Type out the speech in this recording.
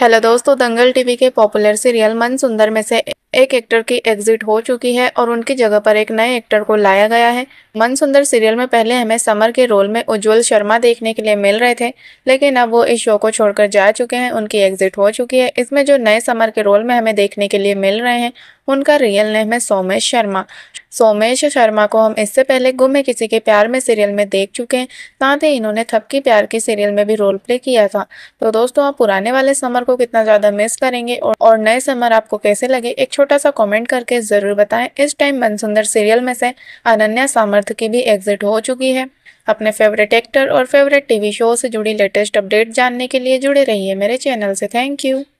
hello दोस्तों Dangal TV के popular serial Mann Sundar में से एक एक्टर की एग्जिट हो चुकी है और उनकी जगह पर एक नए एक्टर को लाया गया है मन सुंदर सीरियल में पहले हमें समर के रोल में उज्जवल शर्मा देखने के लिए मिल रहे थे लेकिन अब वो इस शो को छोड़कर जा चुके हैं उनकी एग्जिट हो चुकी है इसमें जो नए समर के रोल में हमें देखने के लिए मिल रहे हैं उनका रियल नेम है सोमेश शर्मा सोमेश शर्मा को हम इससे पहले गुम है किसी के प्यार में सीरियल में देख चुके हैं साथ ही इन्होंने थपकी प्यार की सीरियल में भी रोल प्ले किया था तो दोस्तों आप पुराने वाले समर को कितना ज़्यादा मिस करेंगे और, और नए समर आपको कैसे लगे एक छोटा सा कॉमेंट करके ज़रूर बताएं इस टाइम मनसुंदर सीरियल में से अनन्या सामर्थ की भी एग्जिट हो चुकी है अपने फेवरेट एक्टर और फेवरेट टीवी शो से जुड़ी लेटेस्ट अपडेट जानने के लिए जुड़े रहिए मेरे चैनल से थैंक यू